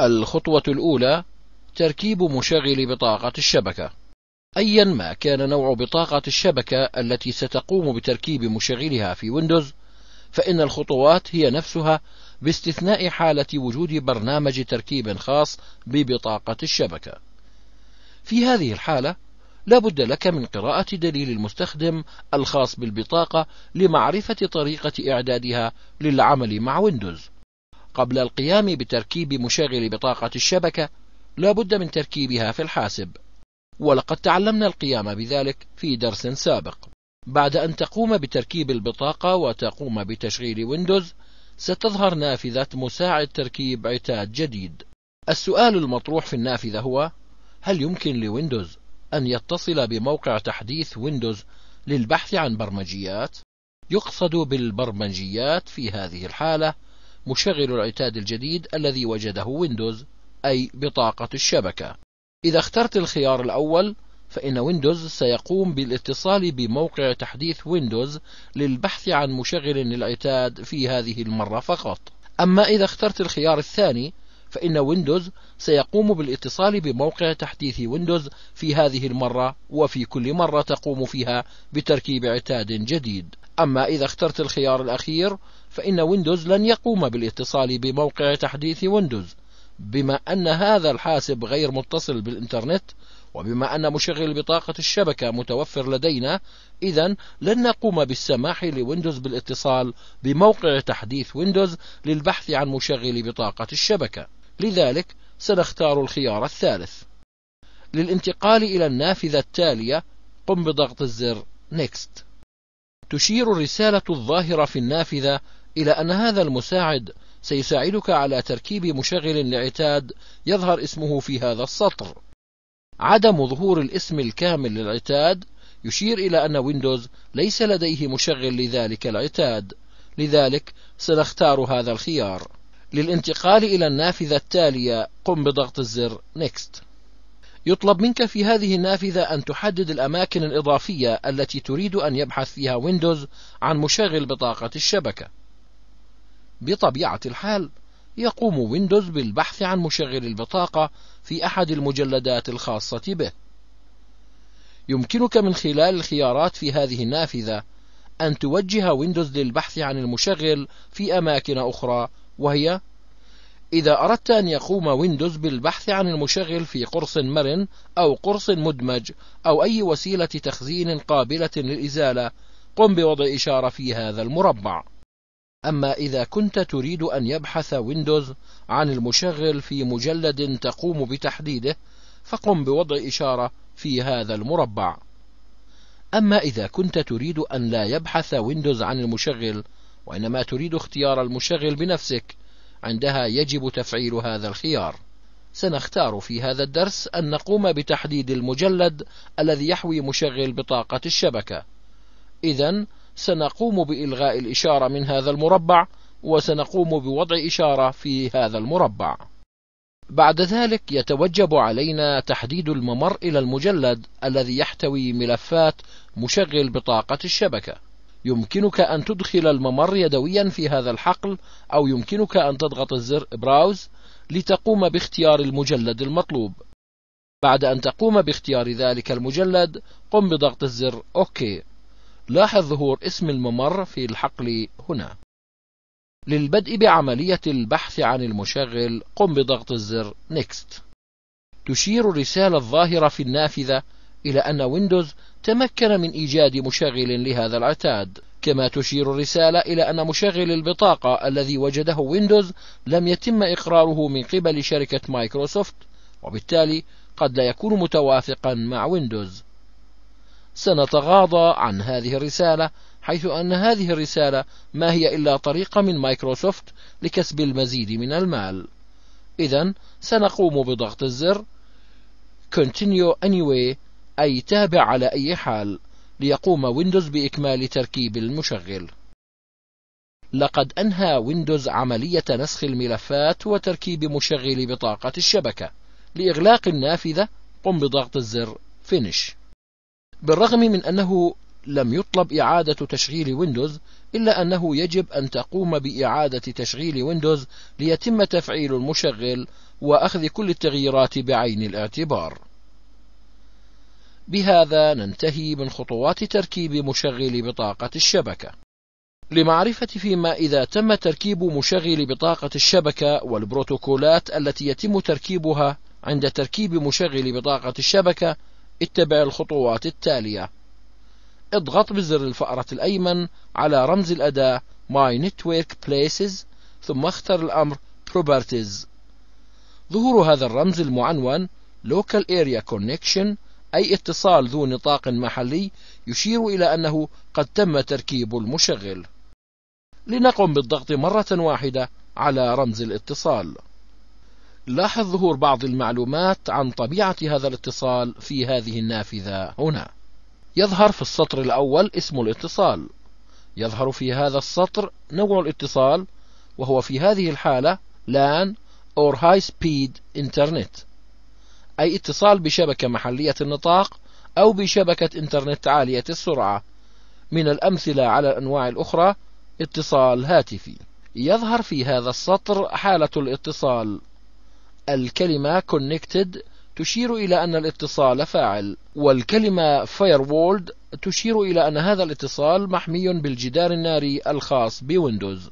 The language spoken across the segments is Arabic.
الخطوة الأولى تركيب مشغل بطاقة الشبكة أيا ما كان نوع بطاقة الشبكة التي ستقوم بتركيب مشغلها في ويندوز فإن الخطوات هي نفسها باستثناء حالة وجود برنامج تركيب خاص ببطاقة الشبكة. في هذه الحالة لا بد لك من قراءة دليل المستخدم الخاص بالبطاقة لمعرفة طريقة إعدادها للعمل مع ويندوز. قبل القيام بتركيب مشغل بطاقة الشبكة لا بد من تركيبها في الحاسب ولقد تعلمنا القيام بذلك في درس سابق بعد أن تقوم بتركيب البطاقة وتقوم بتشغيل ويندوز ستظهر نافذة مساعد تركيب عتاد جديد السؤال المطروح في النافذة هو هل يمكن لويندوز أن يتصل بموقع تحديث ويندوز للبحث عن برمجيات؟ يقصد بالبرمجيات في هذه الحالة مشغل العتاد الجديد الذي وجده ويندوز أي بطاقة الشبكة إذا اخترت الخيار الأول فإن ويندوز سيقوم بالاتصال بموقع تحديث ويندوز للبحث عن مشغل للعتاد في هذه المرة فقط أما إذا اخترت الخيار الثاني فإن ويندوز سيقوم بالاتصال بموقع تحديث ويندوز في هذه المرة وفي كل مرة تقوم فيها بتركيب عتاد جديد أما إذا اخترت الخيار الأخير فإن ويندوز لن يقوم بالاتصال بموقع تحديث ويندوز بما أن هذا الحاسب غير متصل بالإنترنت وبما أن مشغل بطاقة الشبكة متوفر لدينا إذا لن نقوم بالسماح لويندوز بالاتصال بموقع تحديث ويندوز للبحث عن مشغل بطاقة الشبكة لذلك سنختار الخيار الثالث للانتقال إلى النافذة التالية قم بضغط الزر Next تشير الرسالة الظاهرة في النافذة إلى أن هذا المساعد سيساعدك على تركيب مشغل لعتاد يظهر اسمه في هذا السطر عدم ظهور الاسم الكامل للعتاد يشير إلى أن ويندوز ليس لديه مشغل لذلك العتاد لذلك سنختار هذا الخيار للانتقال إلى النافذة التالية قم بضغط الزر Next يطلب منك في هذه النافذة أن تحدد الأماكن الإضافية التي تريد أن يبحث فيها ويندوز عن مشغل بطاقة الشبكة بطبيعة الحال يقوم ويندوز بالبحث عن مشغل البطاقة في أحد المجلدات الخاصة به يمكنك من خلال الخيارات في هذه النافذة أن توجه ويندوز للبحث عن المشغل في أماكن أخرى وهي إذا أردت أن يقوم ويندوز بالبحث عن المشغل في قرص مرن أو قرص مدمج أو أي وسيلة تخزين قابلة للإزالة قم بوضع إشارة في هذا المربع أما إذا كنت تريد أن يبحث ويندوز عن المشغل في مجلد تقوم بتحديده فقم بوضع إشارة في هذا المربع أما إذا كنت تريد أن لا يبحث ويندوز عن المشغل وإنما تريد اختيار المشغل بنفسك عندها يجب تفعيل هذا الخيار سنختار في هذا الدرس أن نقوم بتحديد المجلد الذي يحوي مشغل بطاقة الشبكة إذا سنقوم بإلغاء الإشارة من هذا المربع وسنقوم بوضع إشارة في هذا المربع بعد ذلك يتوجب علينا تحديد الممر إلى المجلد الذي يحتوي ملفات مشغل بطاقة الشبكة يمكنك أن تدخل الممر يدويا في هذا الحقل أو يمكنك أن تضغط الزر براوز لتقوم باختيار المجلد المطلوب بعد أن تقوم باختيار ذلك المجلد قم بضغط الزر OK لاحظ ظهور اسم الممر في الحقل هنا للبدء بعملية البحث عن المشغل قم بضغط الزر Next تشير الرسالة الظاهرة في النافذة إلى أن ويندوز تمكن من إيجاد مشغل لهذا العتاد كما تشير الرسالة إلى أن مشغل البطاقة الذي وجده ويندوز لم يتم إقراره من قبل شركة مايكروسوفت وبالتالي قد لا يكون متوافقا مع ويندوز سنتغاضى عن هذه الرسالة حيث أن هذه الرسالة ما هي إلا طريقة من مايكروسوفت لكسب المزيد من المال إذا سنقوم بضغط الزر Continue anyway أي تابع على أي حال ليقوم ويندوز بإكمال تركيب المشغل لقد أنهى ويندوز عملية نسخ الملفات وتركيب مشغل بطاقة الشبكة لإغلاق النافذة قم بضغط الزر Finish بالرغم من أنه لم يطلب إعادة تشغيل ويندوز إلا أنه يجب أن تقوم بإعادة تشغيل ويندوز ليتم تفعيل المشغل وأخذ كل التغييرات بعين الاعتبار بهذا ننتهي من خطوات تركيب مشغل بطاقة الشبكة لمعرفة فيما إذا تم تركيب مشغل بطاقة الشبكة والبروتوكولات التي يتم تركيبها عند تركيب مشغل بطاقة الشبكة اتبع الخطوات التالية اضغط بزر الفأرة الأيمن على رمز الأداة My Network Places ثم اختر الأمر Properties ظهور هذا الرمز المعنون Local Area Connection أي اتصال ذو نطاق محلي يشير إلى أنه قد تم تركيب المشغل لنقم بالضغط مرة واحدة على رمز الاتصال لاحظ ظهور بعض المعلومات عن طبيعة هذا الاتصال في هذه النافذة هنا يظهر في السطر الأول اسم الاتصال يظهر في هذا السطر نوع الاتصال وهو في هذه الحالة LAN or High Speed Internet أي اتصال بشبكة محلية النطاق أو بشبكة إنترنت عالية السرعة من الأمثلة على الأنواع الأخرى اتصال هاتفي يظهر في هذا السطر حالة الاتصال الكلمة connected تشير إلى أن الاتصال فاعل والكلمة firewalled تشير إلى أن هذا الاتصال محمي بالجدار الناري الخاص بويندوز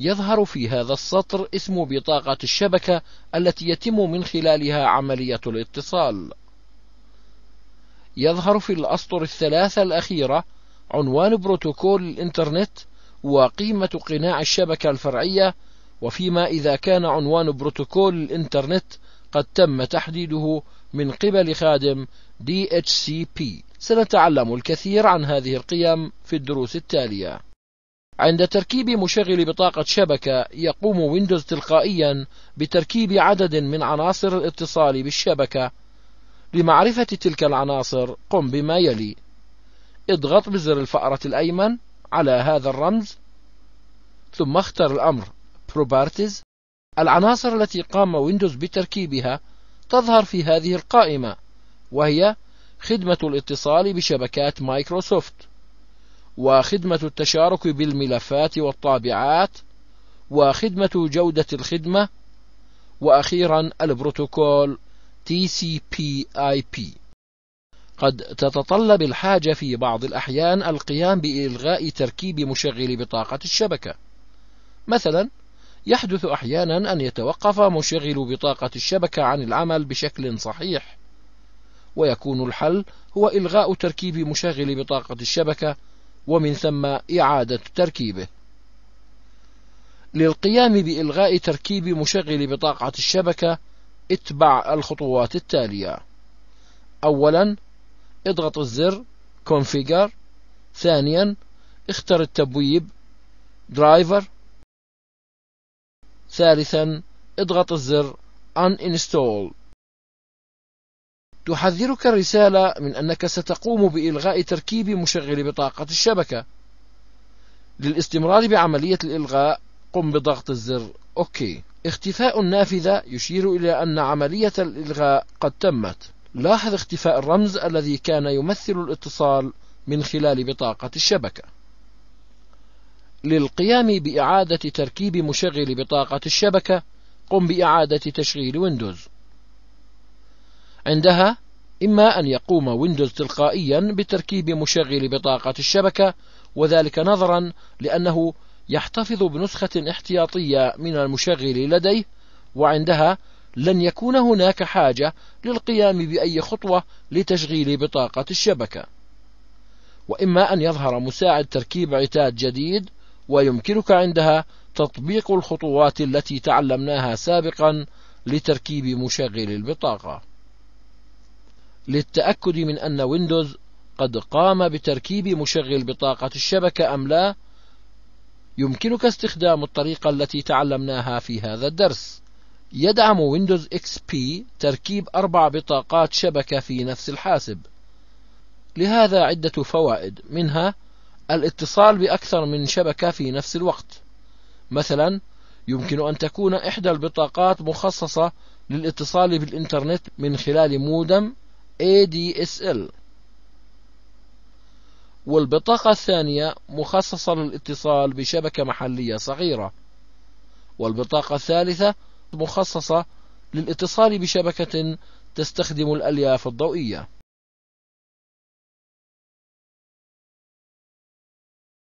يظهر في هذا السطر اسم بطاقة الشبكة التي يتم من خلالها عملية الاتصال يظهر في الأسطر الثلاثة الأخيرة عنوان بروتوكول الإنترنت وقيمة قناع الشبكة الفرعية وفيما إذا كان عنوان بروتوكول الإنترنت قد تم تحديده من قبل خادم DHCP سنتعلم الكثير عن هذه القيم في الدروس التالية عند تركيب مشغل بطاقة شبكة يقوم ويندوز تلقائيا بتركيب عدد من عناصر الاتصال بالشبكة لمعرفة تلك العناصر قم بما يلي اضغط بزر الفأرة الأيمن على هذا الرمز ثم اختر الأمر Properties العناصر التي قام ويندوز بتركيبها تظهر في هذه القائمة وهي خدمة الاتصال بشبكات مايكروسوفت وخدمة التشارك بالملفات والطابعات وخدمة جودة الخدمة وأخيرا البروتوكول TCPIP قد تتطلب الحاجة في بعض الأحيان القيام بإلغاء تركيب مشغل بطاقة الشبكة مثلا يحدث أحيانا أن يتوقف مشغل بطاقة الشبكة عن العمل بشكل صحيح ويكون الحل هو إلغاء تركيب مشغل بطاقة الشبكة ومن ثم إعادة تركيبه للقيام بإلغاء تركيب مشغل بطاقة الشبكة اتبع الخطوات التالية أولا اضغط الزر Configure ثانيا اختر التبويب Driver ثالثا اضغط الزر Uninstall تحذرك الرسالة من أنك ستقوم بإلغاء تركيب مشغل بطاقة الشبكة للاستمرار بعملية الإلغاء قم بضغط الزر أوكي اختفاء النافذة يشير إلى أن عملية الإلغاء قد تمت لاحظ اختفاء الرمز الذي كان يمثل الاتصال من خلال بطاقة الشبكة للقيام بإعادة تركيب مشغل بطاقة الشبكة قم بإعادة تشغيل ويندوز عندها إما أن يقوم ويندوز تلقائيا بتركيب مشغل بطاقة الشبكة وذلك نظرا لأنه يحتفظ بنسخة احتياطية من المشغل لديه وعندها لن يكون هناك حاجة للقيام بأي خطوة لتشغيل بطاقة الشبكة وإما أن يظهر مساعد تركيب عتاد جديد ويمكنك عندها تطبيق الخطوات التي تعلمناها سابقا لتركيب مشغل البطاقة للتأكد من أن ويندوز قد قام بتركيب مشغل بطاقة الشبكة أم لا يمكنك استخدام الطريقة التي تعلمناها في هذا الدرس يدعم ويندوز اكس بي تركيب أربع بطاقات شبكة في نفس الحاسب لهذا عدة فوائد منها الاتصال بأكثر من شبكة في نفس الوقت مثلا يمكن أن تكون إحدى البطاقات مخصصة للاتصال بالإنترنت من خلال مودم ADSL والبطاقة الثانية مخصصة للاتصال بشبكة محلية صغيرة والبطاقة الثالثة مخصصة للاتصال بشبكة تستخدم الألياف الضوئية